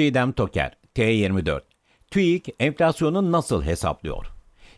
Çiğdem Toker, T24. TÜİK enflasyonu nasıl hesaplıyor?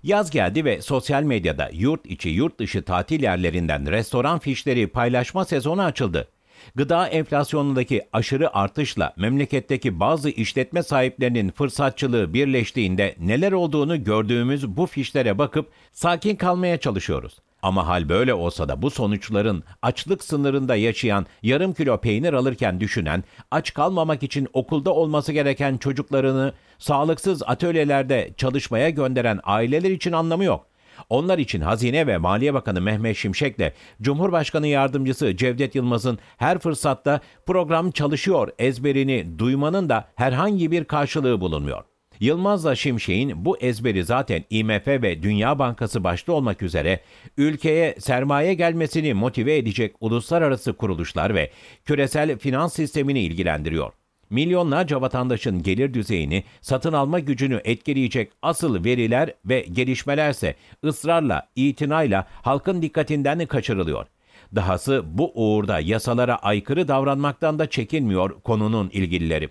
Yaz geldi ve sosyal medyada yurt içi yurt dışı tatil yerlerinden restoran fişleri paylaşma sezonu açıldı. Gıda enflasyonundaki aşırı artışla memleketteki bazı işletme sahiplerinin fırsatçılığı birleştiğinde neler olduğunu gördüğümüz bu fişlere bakıp sakin kalmaya çalışıyoruz. Ama hal böyle olsa da bu sonuçların açlık sınırında yaşayan, yarım kilo peynir alırken düşünen, aç kalmamak için okulda olması gereken çocuklarını sağlıksız atölyelerde çalışmaya gönderen aileler için anlamı yok. Onlar için Hazine ve Maliye Bakanı Mehmet Şimşek Şimşek'le Cumhurbaşkanı Yardımcısı Cevdet Yılmaz'ın her fırsatta program çalışıyor ezberini duymanın da herhangi bir karşılığı bulunmuyor. Yılmaz'la Şimşek'in bu ezberi zaten IMF ve Dünya Bankası başta olmak üzere ülkeye sermaye gelmesini motive edecek uluslararası kuruluşlar ve küresel finans sistemini ilgilendiriyor. Milyonlarca vatandaşın gelir düzeyini, satın alma gücünü etkileyecek asıl veriler ve gelişmelerse ısrarla, itinayla halkın dikkatinden kaçırılıyor. Dahası bu uğurda yasalara aykırı davranmaktan da çekinmiyor konunun ilgilileri.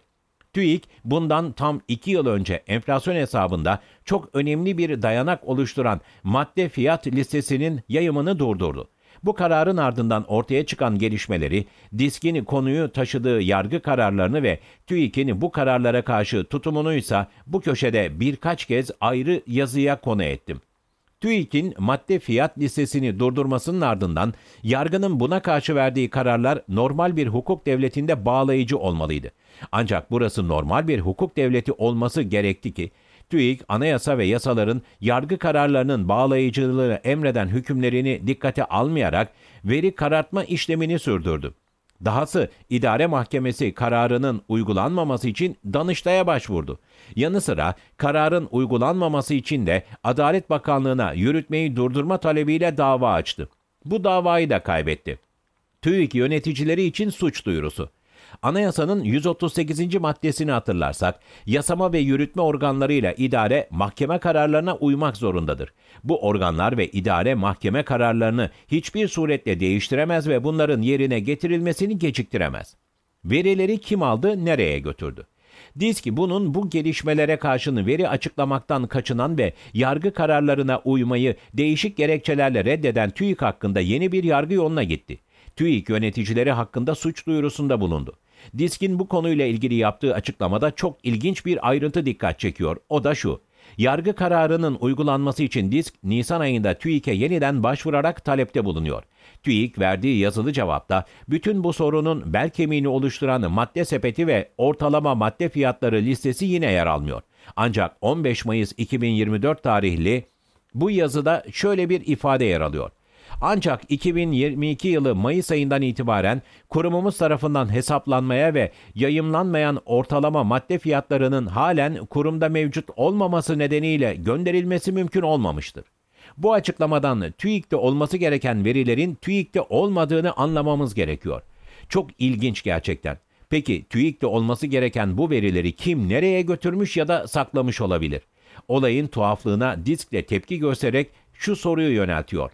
TÜİK bundan tam 2 yıl önce enflasyon hesabında çok önemli bir dayanak oluşturan madde fiyat listesinin yayımını durdurdu. Bu kararın ardından ortaya çıkan gelişmeleri, diskin konuyu taşıdığı yargı kararlarını ve TÜİK'in bu kararlara karşı tutumunu ise bu köşede birkaç kez ayrı yazıya konu ettim. TÜİK'in madde fiyat listesini durdurmasının ardından yargının buna karşı verdiği kararlar normal bir hukuk devletinde bağlayıcı olmalıydı. Ancak burası normal bir hukuk devleti olması gerekti ki TÜİK anayasa ve yasaların yargı kararlarının bağlayıcılığını emreden hükümlerini dikkate almayarak veri karartma işlemini sürdürdü. Dahası idare mahkemesi kararının uygulanmaması için Danıştay'a başvurdu. Yanı sıra kararın uygulanmaması için de Adalet Bakanlığı'na yürütmeyi durdurma talebiyle dava açtı. Bu davayı da kaybetti. TÜİK yöneticileri için suç duyurusu. Anayasanın 138. maddesini hatırlarsak, yasama ve yürütme organlarıyla idare mahkeme kararlarına uymak zorundadır. Bu organlar ve idare mahkeme kararlarını hiçbir suretle değiştiremez ve bunların yerine getirilmesini geciktiremez. Verileri kim aldı, nereye götürdü? Disk bunun bu gelişmelere karşın veri açıklamaktan kaçınan ve yargı kararlarına uymayı değişik gerekçelerle reddeden TÜİK hakkında yeni bir yargı yoluna gitti. TÜİK yöneticileri hakkında suç duyurusunda bulundu. Diskin bu konuyla ilgili yaptığı açıklamada çok ilginç bir ayrıntı dikkat çekiyor. O da şu. Yargı kararının uygulanması için Disk Nisan ayında TÜİK'e yeniden başvurarak talepte bulunuyor. TÜİK verdiği yazılı cevapta bütün bu sorunun bel kemiğini oluşturan madde sepeti ve ortalama madde fiyatları listesi yine yer almıyor. Ancak 15 Mayıs 2024 tarihli bu yazıda şöyle bir ifade yer alıyor. Ancak 2022 yılı Mayıs ayından itibaren kurumumuz tarafından hesaplanmaya ve yayımlanmayan ortalama madde fiyatlarının halen kurumda mevcut olmaması nedeniyle gönderilmesi mümkün olmamıştır. Bu açıklamadan TÜİK'te olması gereken verilerin TÜİK'te olmadığını anlamamız gerekiyor. Çok ilginç gerçekten. Peki TÜİK'te olması gereken bu verileri kim nereye götürmüş ya da saklamış olabilir? Olayın tuhaflığına diskle tepki göstererek şu soruyu yöneltiyor.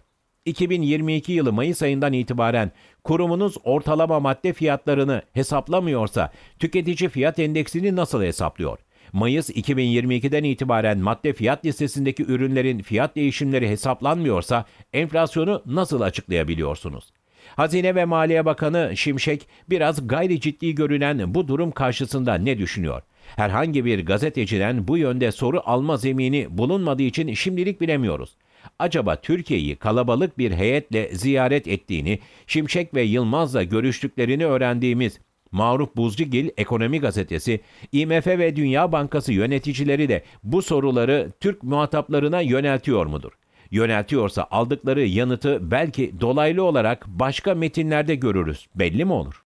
2022 yılı Mayıs ayından itibaren kurumunuz ortalama madde fiyatlarını hesaplamıyorsa tüketici fiyat endeksini nasıl hesaplıyor? Mayıs 2022'den itibaren madde fiyat listesindeki ürünlerin fiyat değişimleri hesaplanmıyorsa enflasyonu nasıl açıklayabiliyorsunuz? Hazine ve Maliye Bakanı Şimşek biraz gayri ciddi görünen bu durum karşısında ne düşünüyor? Herhangi bir gazeteciden bu yönde soru alma zemini bulunmadığı için şimdilik bilemiyoruz acaba Türkiye'yi kalabalık bir heyetle ziyaret ettiğini, Şimşek ve Yılmaz'la görüştüklerini öğrendiğimiz Maruf Buzcugil Ekonomi Gazetesi, IMF ve Dünya Bankası yöneticileri de bu soruları Türk muhataplarına yöneltiyor mudur? Yöneltiyorsa aldıkları yanıtı belki dolaylı olarak başka metinlerde görürüz. Belli mi olur?